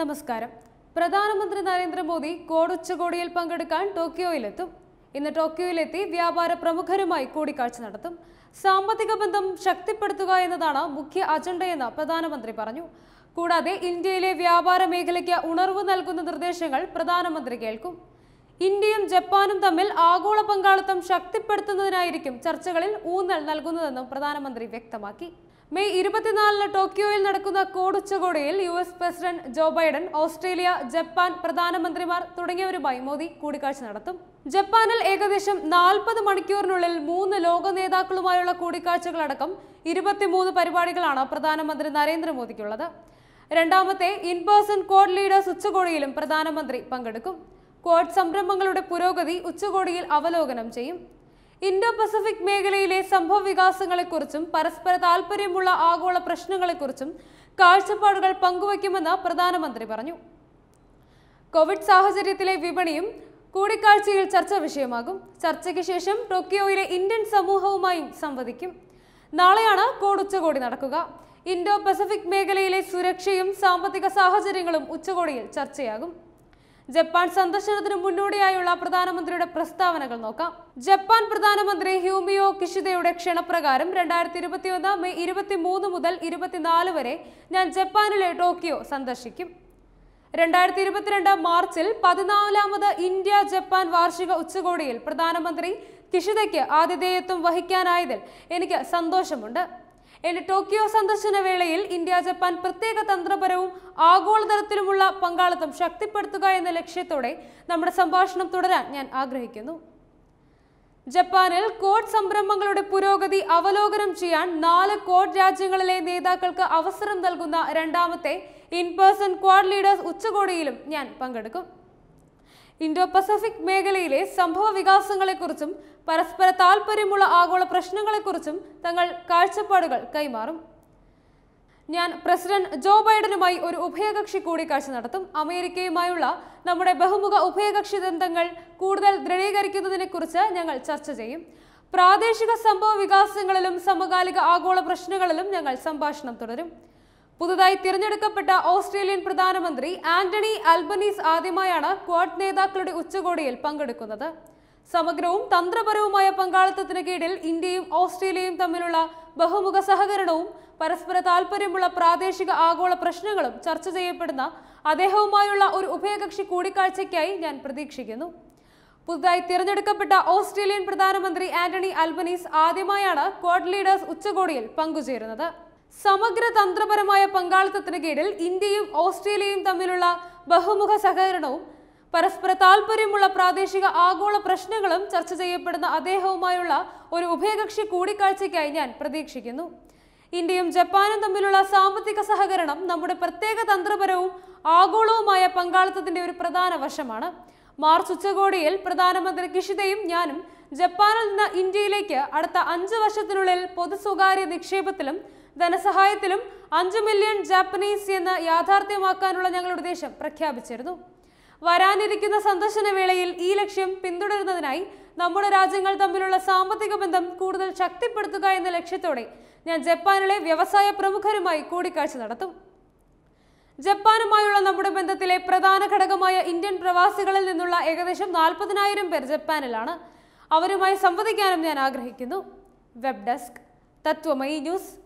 നമസ്കാരം പ്രധാനമന്ത്രി നരേന്ദ്രമോദി കോഡ് ഉച്ചകോടിയിൽ പങ്കെടുക്കാൻ ടോക്കിയോയിലെത്തും ഇന്ന് ടോക്കിയോയിലെത്തി വ്യാപാര പ്രമുഖരുമായി കൂടിക്കാഴ്ച നടത്തും സാമ്പത്തിക ബന്ധം ശക്തിപ്പെടുത്തുക എന്നതാണ് മുഖ്യ അജണ്ടയെന്ന് പ്രധാനമന്ത്രി പറഞ്ഞു കൂടാതെ ഇന്ത്യയിലെ വ്യാപാര മേഖലയ്ക്ക് ഉണർവ് നൽകുന്ന നിർദ്ദേശങ്ങൾ പ്രധാനമന്ത്രി കേൾക്കും ഇന്ത്യയും ജപ്പാനും തമ്മിൽ ആഗോള പങ്കാളിത്തം ശക്തിപ്പെടുത്തുന്നതിനായിരിക്കും ചർച്ചകളിൽ ഊന്നൽ നൽകുന്നതെന്നും പ്രധാനമന്ത്രി വ്യക്തമാക്കി മെയ് ഇരുപത്തിനാലിന് ടോക്കിയോയിൽ നടക്കുന്ന കോഡ് ഉച്ചകോടിയിൽ U S president Joe Biden Australia Japan പ്രധാനമന്ത്രിമാർ തുടങ്ങിയവരുമായി മോദി കൂടിക്കാഴ്ച നടത്തും ജപ്പാനിൽ ഏകദേശം നാൽപ്പത് മണിക്കൂറിനുള്ളിൽ മൂന്ന് ലോക നേതാക്കളുമായുള്ള കൂടിക്കാഴ്ചകളടക്കം ഇരുപത്തിമൂന്ന് പരിപാടികളാണ് പ്രധാനമന്ത്രി നരേന്ദ്രമോദിക്കുള്ളത് രണ്ടാമത്തെ ഇൻ കോഡ് ലീഡേഴ്സ് ഉച്ചകോടിയിലും പ്രധാനമന്ത്രി പങ്കെടുക്കും കോഡ് സംരംഭങ്ങളുടെ പുരോഗതി ഉച്ചകോടിയിൽ അവലോകനം ചെയ്യും ഇൻഡോ പസഫിക് മേഖലയിലെ സംഭവ വികാസങ്ങളെക്കുറിച്ചും പരസ്പര താല്പര്യമുള്ള ആഗോള പ്രശ്നങ്ങളെക്കുറിച്ചും കാഴ്ചപ്പാടുകൾ പങ്കുവയ്ക്കുമെന്ന് പ്രധാനമന്ത്രി പറഞ്ഞു കോവിഡ് സാഹചര്യത്തിലെ വിപണിയും കൂടിക്കാഴ്ചയിൽ ചർച്ച വിഷയമാകും ചർച്ചയ്ക്ക് ശേഷം ടോക്കിയോയിലെ ഇന്ത്യൻ സമൂഹവുമായും സംവദിക്കും നാളെയാണ് കോഡ് ഉച്ചകോടി നടക്കുക ഇൻഡോ പസഫിക് മേഖലയിലെ സുരക്ഷയും സാമ്പത്തിക സാഹചര്യങ്ങളും ഉച്ചകോടിയിൽ ചർച്ചയാകും ജപ്പാൻ സന്ദർശനത്തിന് മുന്നോടിയായുള്ള പ്രധാനമന്ത്രിയുടെ പ്രസ്താവനകൾ നോക്കാം ജപ്പാൻ പ്രധാനമന്ത്രി ഹ്യൂമിയോ കിഷിതയുടെ ക്ഷണപ്രകാരം രണ്ടായിരത്തി ഇരുപത്തിയൊന്ന് മെയ് ഇരുപത്തിമൂന്ന് മുതൽ ഇരുപത്തിനാല് വരെ ഞാൻ ജപ്പാനിലെ ടോക്കിയോ സന്ദർശിക്കും രണ്ടായിരത്തി ഇരുപത്തിരണ്ട് മാർച്ചിൽ പതിനാലാമത് ഇന്ത്യ ജപ്പാൻ വാർഷിക ഉച്ചകോടിയിൽ പ്രധാനമന്ത്രി കിഷിതയ്ക്ക് ആതിഥേയത്വം വഹിക്കാനായതിൽ എനിക്ക് സന്തോഷമുണ്ട് എന്റെ ടോക്കിയോ സന്ദർശന വേളയിൽ ഇന്ത്യ ജപ്പാൻ പ്രത്യേക തന്ത്രപരവും ആഗോളതലത്തിലുമുള്ള പങ്കാളിത്തം ശക്തിപ്പെടുത്തുക എന്ന ലക്ഷ്യത്തോടെ നമ്മുടെ സംഭാഷണം തുടരാൻ ഞാൻ ആഗ്രഹിക്കുന്നു ജപ്പാനിൽ കോഡ് സംരംഭങ്ങളുടെ പുരോഗതി അവലോകനം ചെയ്യാൻ നാല് കോഡ് രാജ്യങ്ങളിലെ നേതാക്കൾക്ക് അവസരം നൽകുന്ന രണ്ടാമത്തെ ഇൻ പേഴ്സൺ ക്വാഡ് ലീഡേഴ്സ് ഉച്ചകോടിയിലും ഞാൻ പങ്കെടുക്കും ഇൻഡോ പസഫിക് മേഖലയിലെ സംഭവ വികാസങ്ങളെക്കുറിച്ചും പരസ്പര താല്പര്യമുള്ള ആഗോള പ്രശ്നങ്ങളെക്കുറിച്ചും തങ്ങൾ കാഴ്ചപ്പാടുകൾ കൈമാറും ഞാൻ പ്രസിഡന്റ് ജോ ബൈഡനുമായി ഒരു ഉഭയകക്ഷി കൂടിക്കാഴ്ച നടത്തും അമേരിക്കയുമായുള്ള നമ്മുടെ ബഹുമുഖ ഉഭയകക്ഷി ബന്ധങ്ങൾ കൂടുതൽ ദൃഢീകരിക്കുന്നതിനെക്കുറിച്ച് ഞങ്ങൾ ചർച്ച ചെയ്യും പ്രാദേശിക സംഭവ വികാസങ്ങളിലും സമകാലിക ആഗോള പ്രശ്നങ്ങളിലും ഞങ്ങൾ സംഭാഷണം തുടരും പുതുതായി തിരഞ്ഞെടുക്കപ്പെട്ട ഓസ്ട്രേലിയൻ പ്രധാനമന്ത്രി ആന്റണി അൽബനീസ് ആദ്യമായാണ് ക്വാഡ് നേതാക്കളുടെ ഉച്ചകോടിയിൽ പങ്കെടുക്കുന്നത് സമഗ്രവും തന്ത്രപരവുമായ പങ്കാളിത്തത്തിന് കീഴിൽ ഇന്ത്യയും ഓസ്ട്രേലിയയും തമ്മിലുള്ള ബഹുമുഖ സഹകരണവും പരസ്പര താല്പര്യമുള്ള പ്രാദേശിക ആഗോള പ്രശ്നങ്ങളും ചർച്ച ചെയ്യപ്പെടുന്ന അദ്ദേഹവുമായുള്ള ഒരു ഉഭയകക്ഷി കൂടിക്കാഴ്ചയ്ക്കായി ഞാൻ പ്രതീക്ഷിക്കുന്നു പുതുതായി തിരഞ്ഞെടുക്കപ്പെട്ട ഓസ്ട്രേലിയൻ പ്രധാനമന്ത്രി ആന്റണി അൽബനീസ് ആദ്യമായാണ് ക്വാഡ് ലീഡേഴ്സ് ഉച്ചകോടിയിൽ പങ്കുചേരുന്നത് സമഗ്ര തന്ത്രപരമായ പങ്കാളിത്തത്തിന് കീഴിൽ ഇന്ത്യയും ഓസ്ട്രേലിയയും തമ്മിലുള്ള ബഹുമുഖ സഹകരണവും പരസ്പര താല്പര്യമുള്ള പ്രാദേശിക ആഗോള പ്രശ്നങ്ങളും ചർച്ച ചെയ്യപ്പെടുന്ന അദ്ദേഹവുമായുള്ള ഒരു ഉഭയകക്ഷി കൂടിക്കാഴ്ചയ്ക്കായി ഞാൻ പ്രതീക്ഷിക്കുന്നു ഇന്ത്യയും ജപ്പാനും തമ്മിലുള്ള സാമ്പത്തിക സഹകരണം നമ്മുടെ പ്രത്യേക തന്ത്രപരവും ആഗോളവുമായ പങ്കാളിത്തത്തിന്റെ ഒരു പ്രധാന വശമാണ് മാർച്ച് ഉച്ചകോടിയിൽ പ്രധാനമന്ത്രി കിഷിതയും ഞാനും ജപ്പാനിൽ നിന്ന് ഇന്ത്യയിലേക്ക് അടുത്ത അഞ്ച് വർഷത്തിനുള്ളിൽ പൊതു സ്വകാര്യ നിക്ഷേപത്തിലും ധനസഹായത്തിലും അഞ്ച് മില്യൺ ജാപ്പനീസ് എന്ന് യാഥാർത്ഥ്യമാക്കാനുള്ള ഞങ്ങളുടെ ഉദ്ദേശം പ്രഖ്യാപിച്ചിരുന്നു വരാനിരിക്കുന്ന സന്ദർശന വേളയിൽ ഈ ലക്ഷ്യം പിന്തുടരുന്നതിനായി നമ്മുടെ രാജ്യങ്ങൾ തമ്മിലുള്ള സാമ്പത്തിക ബന്ധം കൂടുതൽ ശക്തിപ്പെടുത്തുക എന്ന ലക്ഷ്യത്തോടെ ഞാൻ ജപ്പാനിലെ വ്യവസായ പ്രമുഖരുമായി കൂടിക്കാഴ്ച നടത്തും ജപ്പാനുമായുള്ള നമ്മുടെ ബന്ധത്തിലെ പ്രധാന ഘടകമായ ഇന്ത്യൻ പ്രവാസികളിൽ നിന്നുള്ള ഏകദേശം നാൽപ്പതിനായിരം പേർ ജപ്പാനിലാണ് അവരുമായി സംവദിക്കാനും ഞാൻ ആഗ്രഹിക്കുന്നു വെബ് ഡെസ്ക് തത്വമയി ന്യൂസ്